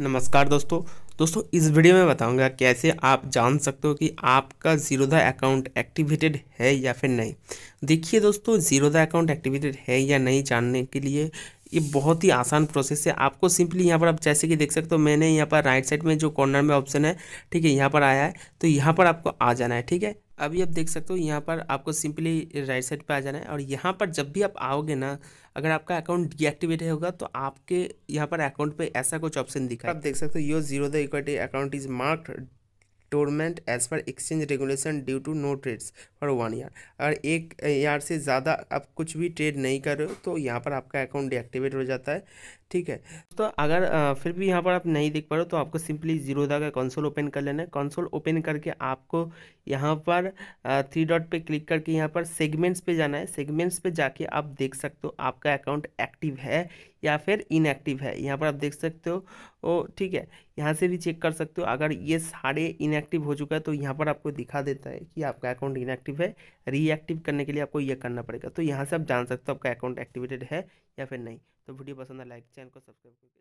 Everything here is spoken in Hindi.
नमस्कार दोस्तों दोस्तों इस वीडियो में बताऊंगा कैसे आप जान सकते हो कि आपका जीरोधा अकाउंट एक्टिवेटेड है या फिर नहीं देखिए दोस्तों जीरोधा अकाउंट एक्टिवेटेड है या नहीं जानने के लिए ये बहुत ही आसान प्रोसेस है आपको सिंपली यहाँ पर आप जैसे कि देख सकते हो मैंने यहाँ पर राइट साइड में जो कॉर्नर में ऑप्शन है ठीक है यहाँ पर आया है तो यहाँ पर आपको आ जाना है ठीक है अभी आप देख सकते हो यहाँ पर आपको सिंपली राइट साइड पे आ जाना है और यहाँ पर जब भी आप आओगे ना अगर आपका अकाउंट डीएक्टिवेट होगा तो आपके यहाँ पर अकाउंट पे ऐसा कुछ ऑप्शन दिखा आप देख सकते हो your zero the equity account is marked dormant as per exchange regulation due to no trades for one year अगर एक ईयर से ज़्यादा आप कुछ भी ट्रेड नहीं कर रहे हो तो यहाँ पर आपका अकाउंट डिएक्टिवेट हो जाता है ठीक है तो अगर फिर भी यहाँ पर आप नहीं देख पा रहे हो तो आपको सिंपली जीरो दा का कंसोल ओपन कर लेना है कंसोल ओपन करके आपको यहाँ पर थ्री डॉट पे क्लिक करके यहाँ पर सेगमेंट्स पे जाना है सेगमेंट्स पे जाके आप देख सकते हो आपका अकाउंट एक्टिव है या फिर इनएक्टिव है यहाँ पर आप देख सकते हो ओ ठीक है यहाँ से भी चेक कर सकते हो अगर ये सारे इनएक्टिव हो चुका है तो यहाँ पर आपको दिखा देता है कि आपका अकाउंट इनएक्टिव है रीएक्टिव करने के लिए आपको ये करना पड़ेगा तो यहाँ से आप जान सकते हो आपका अकाउंट एक्टिवेटेड है या फिर नहीं तो वीडियो पसंद है लाइक चैनल को सब्सक्राइब